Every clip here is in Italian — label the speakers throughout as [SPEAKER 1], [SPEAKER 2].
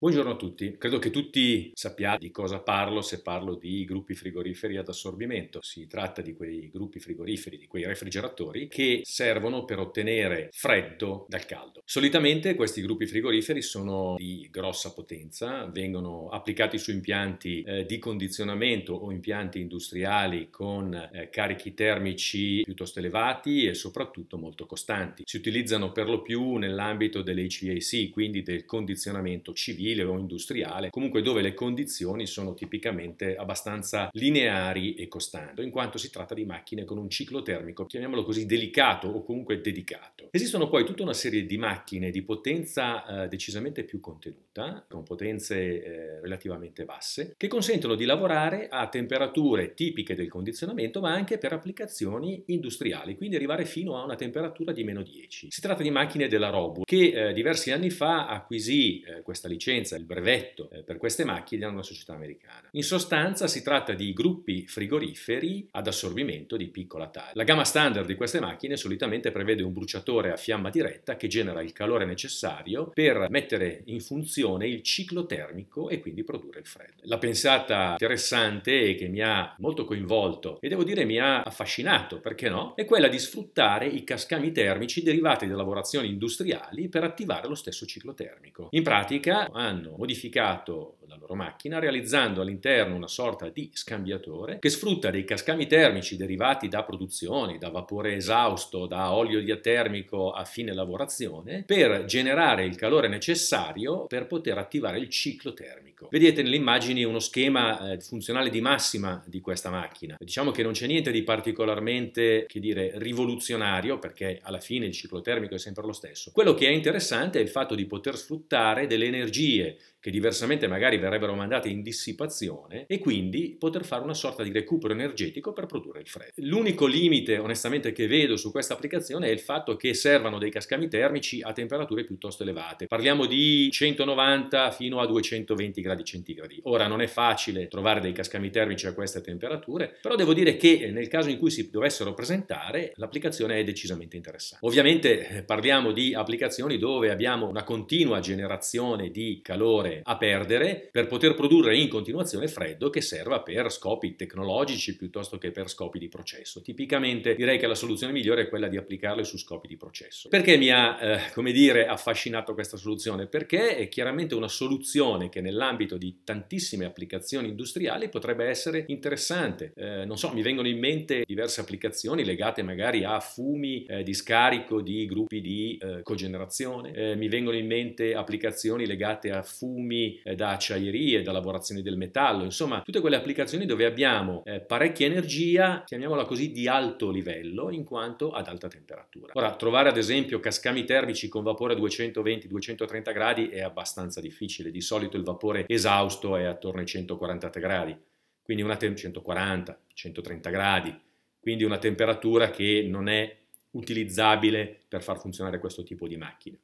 [SPEAKER 1] Buongiorno a tutti, credo che tutti sappiate di cosa parlo se parlo di gruppi frigoriferi ad assorbimento. Si tratta di quei gruppi frigoriferi, di quei refrigeratori che servono per ottenere freddo dal caldo. Solitamente questi gruppi frigoriferi sono di grossa potenza, vengono applicati su impianti eh, di condizionamento o impianti industriali con eh, carichi termici piuttosto elevati e soprattutto molto costanti. Si utilizzano per lo più nell'ambito dell'HVAC, quindi del condizionamento civile edile o industriale, comunque dove le condizioni sono tipicamente abbastanza lineari e costanti, in quanto si tratta di macchine con un ciclo termico, chiamiamolo così, delicato o comunque dedicato. Esistono poi tutta una serie di macchine di potenza eh, decisamente più contenuta, con potenze eh, relativamente basse, che consentono di lavorare a temperature tipiche del condizionamento, ma anche per applicazioni industriali, quindi arrivare fino a una temperatura di meno 10. Si tratta di macchine della Robur, che eh, diversi anni fa acquisì eh, questa licenza licenza, il brevetto eh, per queste macchine a una società americana. In sostanza si tratta di gruppi frigoriferi ad assorbimento di piccola taglia. La gamma standard di queste macchine solitamente prevede un bruciatore a fiamma diretta che genera il calore necessario per mettere in funzione il ciclo termico e quindi produrre il freddo. La pensata interessante e che mi ha molto coinvolto e devo dire mi ha affascinato, perché no, è quella di sfruttare i cascami termici derivati da lavorazioni industriali per attivare lo stesso ciclo termico. In pratica, hanno modificato la loro macchina realizzando all'interno una sorta di scambiatore che sfrutta dei cascami termici derivati da produzioni, da vapore esausto, da olio diatermico a fine lavorazione per generare il calore necessario per poter attivare il ciclo termico dinamico. Vedete nelle immagini uno schema eh, funzionale di massima di questa macchina. Diciamo che non c'è niente di particolarmente, che dire, rivoluzionario, perché alla fine il ciclo termico è sempre lo stesso. Quello che è interessante è il fatto di poter sfruttare delle energie che diversamente magari verrebbero mandate in dissipazione e quindi poter fare una sorta di recupero energetico per produrre il freddo. L'unico limite onestamente che vedo su questa applicazione è il fatto che servano dei cascami termici a temperature piuttosto elevate. Parliamo di 190 fino a 220 gradi gradi centigradi. Ora non è facile trovare dei cascami termici a queste temperature, però devo dire che eh, nel caso in cui si dovessero presentare, l'applicazione è decisamente interessante. Ovviamente eh, parliamo di applicazioni dove abbiamo una continua generazione di calore a perdere per poter produrre in continuazione freddo che serva per scopi tecnologici piuttosto che per scopi di processo. Tipicamente direi che la soluzione migliore è quella di applicarle su scopi di processo. Perché mi ha, eh, come dire, affascinato questa soluzione? Perché è chiaramente una soluzione che nell'ambito nell'ambito di tantissime applicazioni industriali potrebbe essere interessante. Eh, non so, mi vengono in mente diverse applicazioni legate magari a fumi eh, di scarico di gruppi di eh, cogenerazione, eh, mi vengono in mente applicazioni legate a fumi eh, da acciaierie, da lavorazioni del metallo, insomma, tutte quelle applicazioni dove abbiamo eh, parecchia energia, chiamiamola così, di alto livello in quanto ad alta temperatura. Ora, trovare ad esempio cascami termici con vapore a 220-230 gradi è abbastanza difficile, di solito il vapore esausto è attorno ai 143 gradi, quindi una 140, 130 gradi, quindi una temperatura che non è utilizzabile per far funzionare questo tipo di macchina.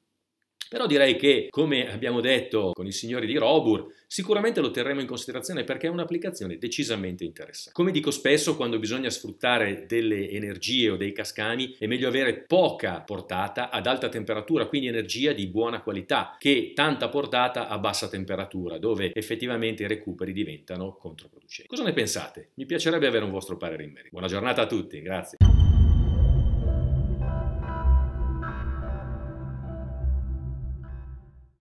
[SPEAKER 1] Però direi che, come abbiamo detto con i signori di Robur, sicuramente lo terremo in considerazione perché è un'applicazione decisamente interessante. Come dico spesso, quando bisogna sfruttare delle energie o dei cascami, è meglio avere poca portata ad alta temperatura, quindi energia di buona qualità, che tanta portata a bassa temperatura, dove effettivamente i recuperi diventano controproducenti. Cosa ne pensate? Mi piacerebbe avere un vostro parere in merito. Buona giornata a tutti, grazie.